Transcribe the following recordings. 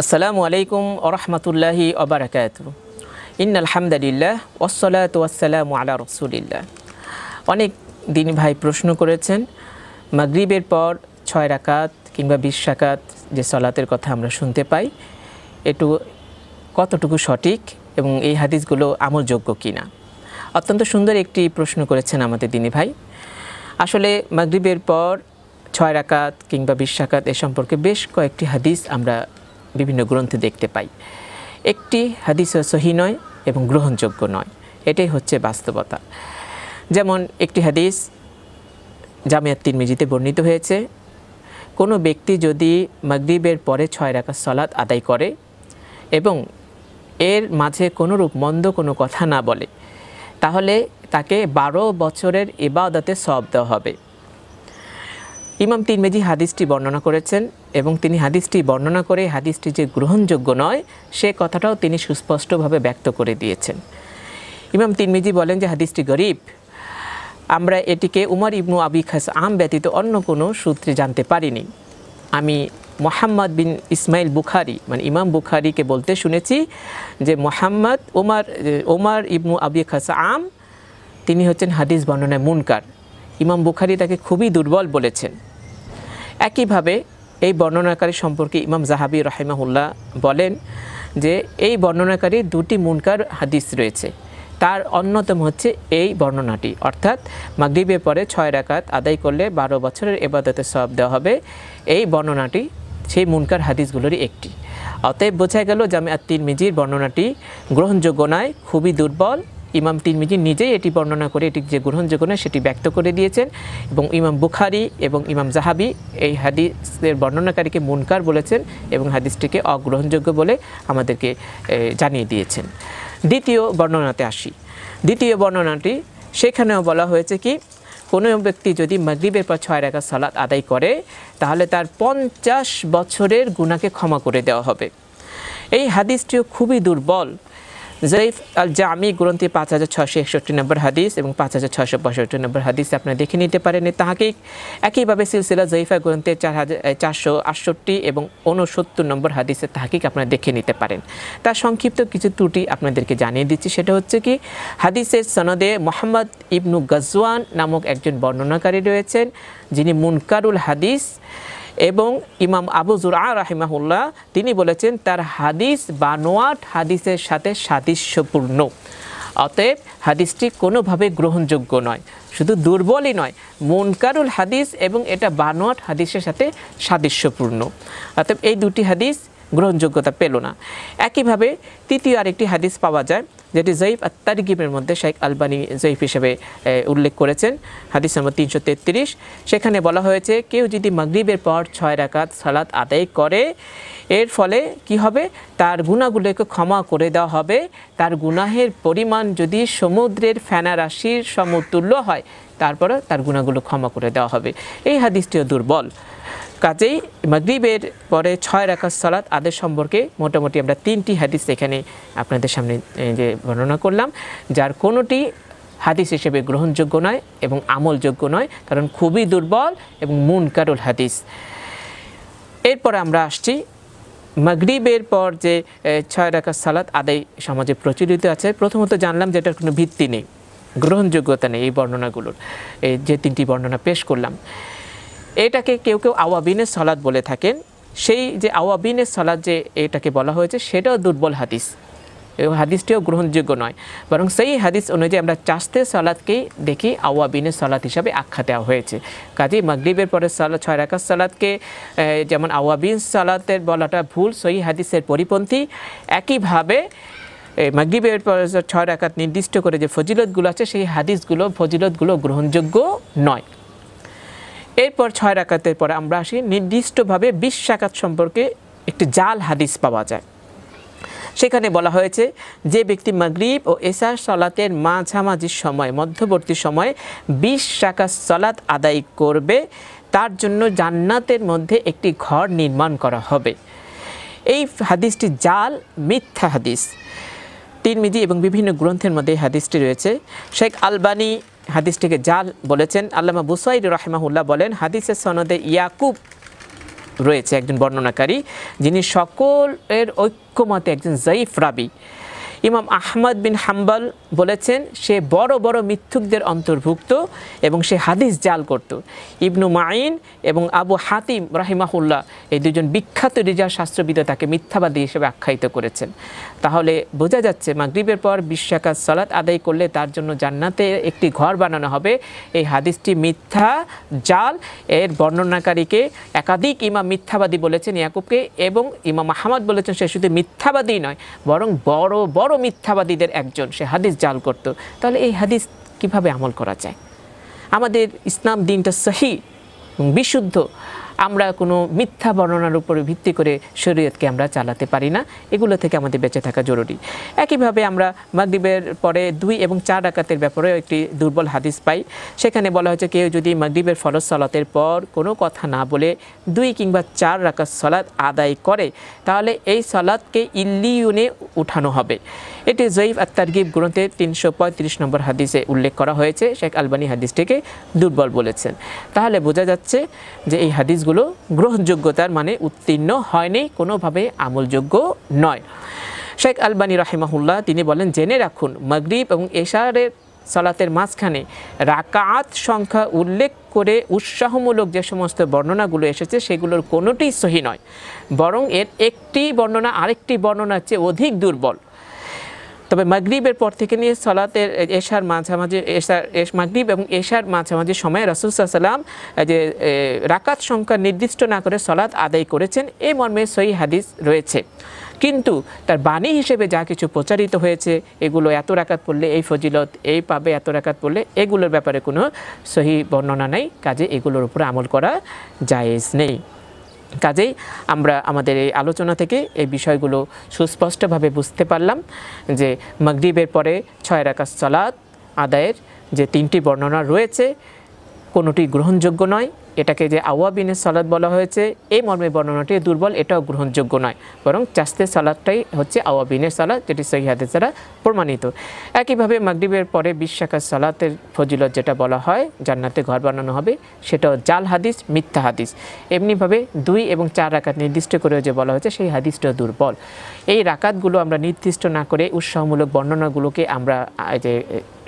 আসসালামু আলাইকুম ওরহমতুল্লাহি আবরাকাত ইন আলহামদুলিল্লাহ ওসলাত ওয়াসালাম আলা রসুলিল্লাহ অনেক দিন ভাই প্রশ্ন করেছেন মাগরিবের পর ছয় রাকাত কিংবা বিশ রাকাত যে সলাতের কথা আমরা শুনতে পাই এটু কতটুকু সঠিক এবং এই হাদিসগুলো আমলযোগ্য না অত্যন্ত সুন্দর একটি প্রশ্ন করেছেন আমাদের দিনী ভাই আসলে মাগরিবের পর ছয় রাকাত কিংবা বিশ রাকাত এ সম্পর্কে বেশ কয়েকটি হাদিস আমরা বিভিন্ন গ্রন্থে দেখতে পাই একটি হাদিসও সহি নয় এবং গ্রহণযোগ্য নয় এটাই হচ্ছে বাস্তবতা যেমন একটি হাদিস জামিয়াত তিরমিজিতে বর্ণিত হয়েছে কোনো ব্যক্তি যদি মাগরিবের পরে ছয় রাখা সলাৎ আদায় করে এবং এর মাঝে কোনোরূপ মন্দ কোনো কথা না বলে তাহলে তাকে বারো বছরের ইবাদতে সব দেওয়া হবে ইমাম তিনমেজি হাদিসটি বর্ণনা করেছেন এবং তিনি হাদিসটি বর্ণনা করে হাদিসটি যে গ্রহণযোগ্য নয় সে কথাটাও তিনি সুস্পষ্টভাবে ব্যক্ত করে দিয়েছেন ইমাম তিনমেজি বলেন যে হাদিসটি গরিব আমরা এটিকে উমর ইবনু আবি খাস আম ব্যতীত অন্য কোনো সূত্রে জানতে পারিনি আমি মোহাম্মদ বিন ইসমাইল বুখারি মানে ইমাম বুখারিকে বলতে শুনেছি যে মোহাম্মদ ওমার ওমার ইবনু আবি খাস আম তিনি হচ্ছেন হাদিস বর্ণনায় মুনকার ইমাম বুখারি তাকে খুবই দুর্বল বলেছেন একইভাবে এই বর্ণনাকারী সম্পর্কে ইমাম জাহাবি রাহিমাহুল্লাহ বলেন যে এই বর্ণনাকারী দুটি মুনকার হাদিস রয়েছে তার অন্যতম হচ্ছে এই বর্ণনাটি অর্থাৎ মাগরীবের পরে ছয় রাকাত আদায় করলে বারো বছরের এবাদতে সব দেওয়া হবে এই বর্ণনাটি সেই মুনকার হাদিসগুলোরই একটি অতএব বোঝা গেল জামে আত্মির মিজির বর্ণনাটি গ্রহণযোগ্য নয় খুবই দুর্বল ইমাম তিরমিজি নিজেই এটি বর্ণনা করে এটি যে গ্রহণযোগ্য নয় সেটি ব্যক্ত করে দিয়েছেন এবং ইমাম বুখারি এবং ইমাম জাহাবি এই হাদিসের বর্ণনাকারীকে মুনকার বলেছেন এবং হাদিসটিকে অগ্রহণযোগ্য বলে আমাদেরকে জানিয়ে দিয়েছেন দ্বিতীয় বর্ণনাতে আসি দ্বিতীয় বর্ণনাটি সেখানেও বলা হয়েছে কি কোনো ব্যক্তি যদি মাগরীবের পর ছয় রেখা সালাদ আদায় করে তাহলে তার পঞ্চাশ বছরের গুণাকে ক্ষমা করে দেওয়া হবে এই হাদিসটিও খুবই দুর্বল জরিফ আল জামি গ্রন্থে পাঁচ হাজার ছশো একষট্টি নম্বর হাদিস এবং পাঁচ হাজার ছশো পঁয়ষট্টি নম্বর হাদিস আপনারা দেখে নিতে পারেন তাহাকে একইভাবে সিলসিলা জয়ীফা গ্রন্থে চার হাজার চারশো আটষট্টি এবং ঊনসত্তর নম্বর হাদিসে তাহাকিক আপনারা দেখে নিতে পারেন তার সংক্ষিপ্ত কিছু ত্রুটি আপনাদেরকে জানিয়ে দিচ্ছি সেটা হচ্ছে কি হাদিসের সনদে মোহাম্মদ ইবনু গজওয়ান নামক একজন বর্ণনাকারী রয়েছেন যিনি মুনকারুল হাদিস এবং ইমাম আবু জুরআ রাহিমাহুল্লাহ তিনি বলেছেন তার হাদিস বানোয়াট হাদিসের সাথে সাদৃশ্যপূর্ণ অতএব হাদিসটি কোনোভাবে গ্রহণযোগ্য নয় শুধু দুর্বলই নয় মুনকারুল হাদিস এবং এটা বানোয়াট হাদিসের সাথে সাদৃশ্যপূর্ণ অতএব এই দুটি হাদিস গ্রহণযোগ্যতা পেল না একইভাবে তৃতীয় আরেকটি হাদিস পাওয়া যায় যেটি জয়ীফ আত্মারিগিমের মধ্যে শেখ আলবানি জয়ীফ হিসেবে উল্লেখ করেছেন হাদিস নম্বর তিনশো তেত্রিশ সেখানে বলা হয়েছে কেউ যদি মাগরীবের পর ছয় রাকাত সালাত আদায় করে এর ফলে কি হবে তার গুণাগুলোকে ক্ষমা করে দেওয়া হবে তার গুনাহের পরিমাণ যদি সমুদ্রের ফেনা রাশির সমতুল্য হয় তারপরে তার গুণাগুলো ক্ষমা করে দেওয়া হবে এই হাদিসটিও দুর্বল কাজেই মাগরিবের পরে ছয় রাখা সলাৎ আদেশ সম্পর্কে মোটামুটি আমরা তিনটি হাদিস এখানে আপনাদের সামনে যে বর্ণনা করলাম যার কোনোটি হাদিস হিসেবে গ্রহণযোগ্য নয় এবং আমলযোগ্য নয় কারণ খুবই দুর্বল এবং মুন কারুল হাদিস এরপর আমরা আসছি মাগরিবের পর যে ছয় রাখা সালাত আদায় সমাজে প্রচলিত আছে প্রথমত জানলাম যে এটার কোনো ভিত্তি নেই গ্রহণযোগ্যতা নেই এই বর্ণনাগুলোর এই যে তিনটি বর্ণনা পেশ করলাম এটাকে কেউ কেউ আওয়াবিনের সলাদ বলে থাকেন সেই যে আওয়াবিনের সলাদ যে এটাকে বলা হয়েছে সেটাও দুর্বল হাদিস হাদিসটিও গ্রহণযোগ্য নয় বরং সেই হাদিস অনুযায়ী আমরা চাষতে সলাদকেই দেখি আওয়াবিনের সলাদ হিসাবে আখ্যা দেওয়া হয়েছে কাজে মগরিবের পরে সালাদ ছয় রাখার সলাদকে যেমন আওয়াবিন সালাতের বলাটা ভুল সেই হাদিসের পরিপন্থী একইভাবে মাগরীবের পর ছয় রাখাত নির্দিষ্ট করে যে ফজিলতগুলো আছে সেই হাদিসগুলো ফজিলতগুলো গ্রহণযোগ্য নয় এরপর ছয় রাকাতের পরে আমরা আসি নির্দিষ্টভাবে বিশ শাখাত সম্পর্কে একটি জাল হাদিস পাওয়া যায় সেখানে বলা হয়েছে যে ব্যক্তি মাগরিব ও এসার সলাতের মাঝামাঝি সময় মধ্যবর্তী সময়ে বিশ টাকা সলাত আদায় করবে তার জন্য জান্নাতের মধ্যে একটি ঘর নির্মাণ করা হবে এই হাদিসটি জাল মিথ্যা হাদিস তিরমিজি এবং বিভিন্ন গ্রন্থের মধ্যে এই হাদিসটি রয়েছে শেখ আলবানি হাদিসটিকে জাল বলেছেন আল্লামা বুসাইদ রাহেমাহুল্লাহ বলেন হাদিসের সনদে ইয়াকুব রয়েছে একজন বর্ণনাকারী যিনি সকলের ঐক্যমতে একজন জয়ীফ রাবি ইমাম আহমদ বিন হাম্বাল বলেছেন সে বড় বড় মিথ্যুকদের অন্তর্ভুক্ত এবং সে হাদিস জাল করত ইবনু মাইন এবং আবু হাতিম রাহিমাহুল্লাহ এই দুজন বিখ্যাত রিজা শাস্ত্রবিদ তাকে মিথ্যাবাদী হিসেবে আখ্যায়িত করেছেন তাহলে বোঝা যাচ্ছে মাগরীবের পর বিশ্বাকাত সালাত আদায় করলে তার জন্য জান্নাতে একটি ঘর বানানো হবে এই হাদিসটি মিথ্যা জাল এর বর্ণনাকারীকে একাধিক ইমাম মিথ্যাবাদী বলেছেন ইয়াকুবকে এবং ইমাম আহমদ বলেছেন সে শুধু মিথ্যাবাদী নয় বরং বড় বড় বড় মিথ্যাবাদীদের একজন সে হাদিস জাল করত তাহলে এই হাদিস কিভাবে আমল করা যায় আমাদের ইসলাম দিনটা সহি বিশুদ্ধ আমরা কোনো মিথ্যা বর্ণনার উপরে ভিত্তি করে শরীয়তকে আমরা চালাতে পারি না এগুলো থেকে আমাদের বেঁচে থাকা জরুরি একইভাবে আমরা মাগদ্বীপের পরে দুই এবং চার রাকাতের ব্যাপারে একটি দুর্বল হাদিস পাই সেখানে বলা হয়েছে কেউ যদি মাগদ্বীপের ফরজ সলাতের পর কোনো কথা না বলে দুই কিংবা চার রাকাত সলাৎ আদায় করে তাহলে এই সলাদকে ইলিউনে উঠানো হবে এটি জয়ীফ আত্মারগিব গ্রন্থে তিনশো পঁয়ত্রিশ নম্বর হাদিসে উল্লেখ করা হয়েছে শেখ আলবানি হাদিসটিকে দুর্বল বলেছেন তাহলে বোঝা যাচ্ছে যে এই হাদিস হাদিসগুলো গ্রহণযোগ্যতার মানে উত্তীর্ণ হয়নি কোনোভাবে আমলযোগ্য নয় শেখ আলবানী রাহিমাহুল্লাহ তিনি বলেন জেনে রাখুন মগরীব এবং এশারের সলাতের মাঝখানে রাকাত সংখ্যা উল্লেখ করে উৎসাহমূলক যে সমস্ত বর্ণনাগুলো এসেছে সেগুলোর কোনোটি সহি নয় বরং এর একটি বর্ণনা আরেকটি বর্ণনার চেয়ে অধিক দুর্বল তবে মাগরীবের পর থেকে নিয়ে সলাতের এশার মাঝামাঝি এশার মাগরীব এবং এশার মাঝামাঝি সময়ে রসুলসাল্লাম যে রাকাত সংখ্যা নির্দিষ্ট না করে সলাত আদায় করেছেন এ মর্মে সই হাদিস রয়েছে কিন্তু তার বাণী হিসেবে যা কিছু প্রচারিত হয়েছে এগুলো এত রাকাত পড়লে এই ফজিলত এই পাবে এত রাকাত পড়লে এগুলোর ব্যাপারে কোনো সহি বর্ণনা নেই কাজে এগুলোর উপর আমল করা জায়েজ নেই কাজেই আমরা আমাদের এই আলোচনা থেকে এই বিষয়গুলো সুস্পষ্টভাবে বুঝতে পারলাম যে মাগরিবের পরে ছয় রাকাত সলাদ আদায়ের যে তিনটি বর্ণনা রয়েছে কোনোটি গ্রহণযোগ্য নয় এটাকে যে আওয়াবিনের সালাদ বলা হয়েছে এই মর্মে বর্ণনাটি দুর্বল এটাও গ্রহণযোগ্য নয় বরং চাস্তের সালাদটাই হচ্ছে আওয়াবিনের সালাদ যেটি সহিহাদের দ্বারা প্রমাণিত একইভাবে মাগরীবের পরে বিশ শাখার সালাতের ফজিলত যেটা বলা হয় জান্নাতে ঘর বানানো হবে সেটাও জাল হাদিস মিথ্যা হাদিস এমনিভাবে দুই এবং চার রাকাত নির্দিষ্ট করে যে বলা হয়েছে সেই হাদিসটাও দুর্বল এই রাকাতগুলো আমরা নির্দিষ্ট না করে উৎসাহমূলক বর্ণনাগুলোকে আমরা যে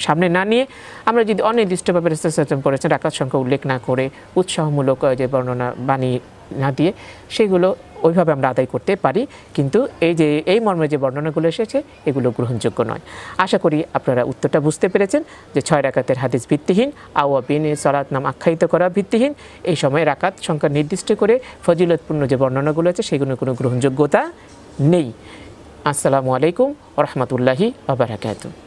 সামনে না নিয়ে আমরা যদি অনির্দিষ্টভাবে রেস্টেশন করেছেন ডাকাত সংখ্যা উল্লেখ না করে উৎসাহমূলক যে বর্ণনা বানিয়ে না দিয়ে সেগুলো ওইভাবে আমরা আদায় করতে পারি কিন্তু এই যে এই মর্মে যে বর্ণনাগুলো এসেছে এগুলো গ্রহণযোগ্য নয় আশা করি আপনারা উত্তরটা বুঝতে পেরেছেন যে ছয় রাকাতের হাদিস ভিত্তিহীন আওয়া বিন সরাত নাম আখ্যায়িত করা ভিত্তিহীন এই সময় রাকাত সংখ্যা নির্দিষ্ট করে ফজিলতপূর্ণ যে বর্ণনাগুলো আছে সেগুলো কোনো গ্রহণযোগ্যতা নেই আসসালামু আলাইকুম রহমতুল্লাহি আবরাকাতু